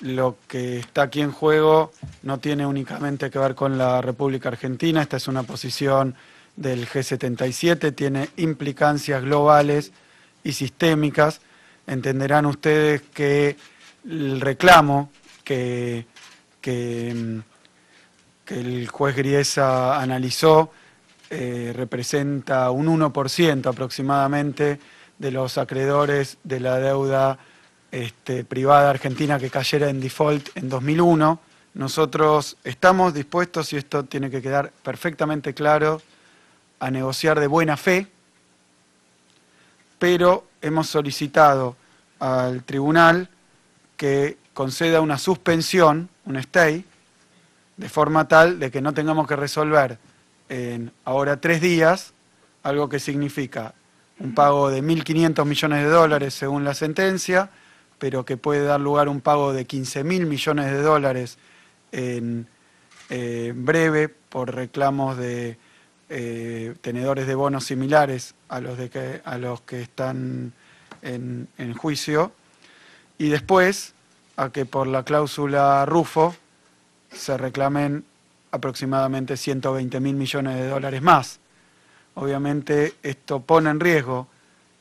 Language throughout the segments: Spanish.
Lo que está aquí en juego no tiene únicamente que ver con la República Argentina, esta es una posición del G77, tiene implicancias globales y sistémicas. Entenderán ustedes que el reclamo que, el juez Griesa analizó eh, representa un 1% aproximadamente de los acreedores de la deuda este, privada argentina que cayera en default en 2001. Nosotros estamos dispuestos, y esto tiene que quedar perfectamente claro, a negociar de buena fe, pero hemos solicitado al tribunal que conceda una suspensión, un stay, de forma tal de que no tengamos que resolver en ahora tres días algo que significa un pago de 1.500 millones de dólares según la sentencia, pero que puede dar lugar a un pago de 15 mil millones de dólares en eh, breve por reclamos de eh, tenedores de bonos similares a los, que, a los que están en, en juicio, y después a que por la cláusula Rufo se reclamen aproximadamente 120 mil millones de dólares más. Obviamente esto pone en riesgo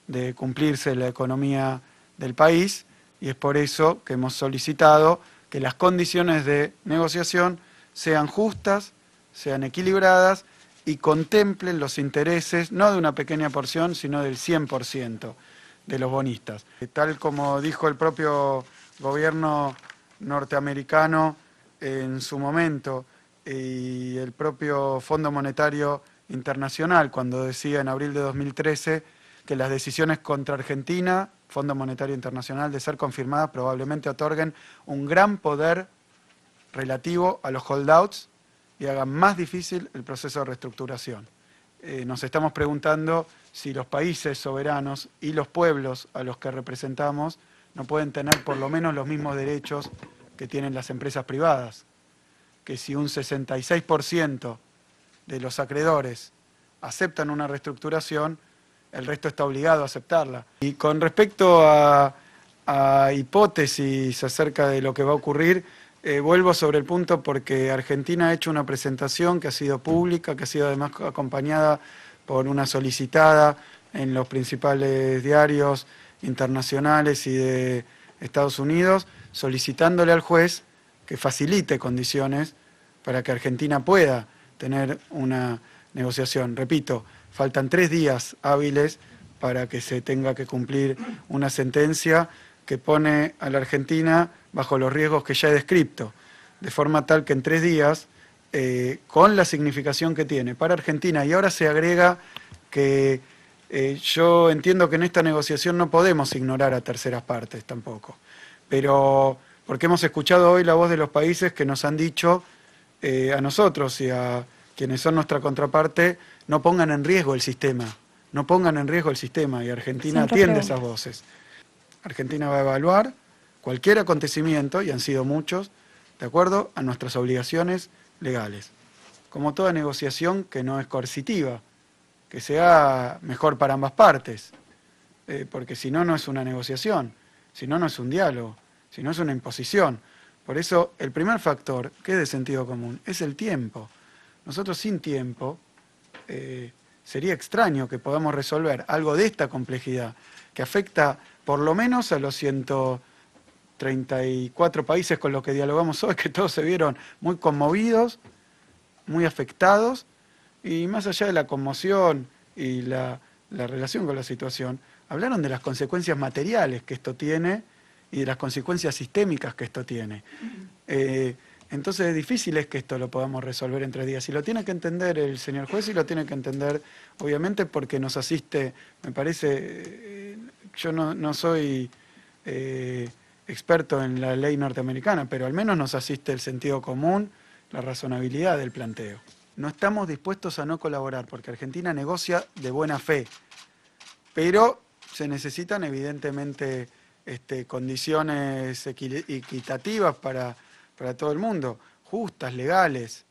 de cumplirse la economía del país y es por eso que hemos solicitado que las condiciones de negociación sean justas, sean equilibradas y contemplen los intereses no de una pequeña porción, sino del 100% de los bonistas. Tal como dijo el propio gobierno norteamericano en su momento eh, y el propio Fondo Monetario Internacional cuando decía en abril de 2013 que las decisiones contra Argentina, Fondo Monetario Internacional, de ser confirmadas, probablemente otorguen un gran poder relativo a los holdouts y hagan más difícil el proceso de reestructuración. Eh, nos estamos preguntando si los países soberanos y los pueblos a los que representamos no pueden tener por lo menos los mismos derechos que tienen las empresas privadas, que si un 66% de los acreedores aceptan una reestructuración, el resto está obligado a aceptarla. Y con respecto a, hipótesis acerca de lo que va a ocurrir, eh, vuelvo sobre el punto porque Argentina ha hecho una presentación que ha sido pública, que ha sido además acompañada por una solicitada en los principales diarios internacionales y de Estados Unidos, solicitándole al juez que facilite condiciones para que Argentina pueda tener una negociación. Repito, faltan tres días hábiles para que se tenga que cumplir una sentencia que pone a la Argentina bajo los riesgos que ya he descrito, de forma tal que en tres días, eh, con la significación que tiene para Argentina, y ahora se agrega que eh, yo entiendo que en esta negociación no podemos ignorar a terceras partes tampoco, pero porque hemos escuchado hoy la voz de los países que nos han dicho eh, a nosotros y a quienes son nuestra contraparte, no pongan en riesgo el sistema, no pongan en riesgo el sistema y Argentina atiende esas voces. Argentina va a evaluar cualquier acontecimiento, y han sido muchos, de acuerdo a nuestras obligaciones legales. Como toda negociación que no es coercitiva, que sea mejor para ambas partes, eh, porque si no, no es una negociación, si no, no es un diálogo, si no es una imposición. Por eso, el primer factor que es de sentido común es el tiempo. Nosotros sin tiempo eh, sería extraño que podamos resolver algo de esta complejidad que afecta por lo menos a los 134 países con los que dialogamos hoy, que todos se vieron muy conmovidos, muy afectados, y más allá de la conmoción y la, relación con la situación, hablaron de las consecuencias materiales que esto tiene y de las consecuencias sistémicas que esto tiene. Entonces difícil es que esto lo podamos resolver entre días. Y lo tiene que entender el señor juez y lo tiene que entender, obviamente, porque nos asiste, me parece, eh, yo no, soy eh, experto en la ley norteamericana, pero al menos nos asiste el sentido común, la razonabilidad del planteo. No estamos dispuestos a no colaborar, porque Argentina negocia de buena fe, pero se necesitan evidentemente este, condiciones equitativas para para todo el mundo, justas, legales.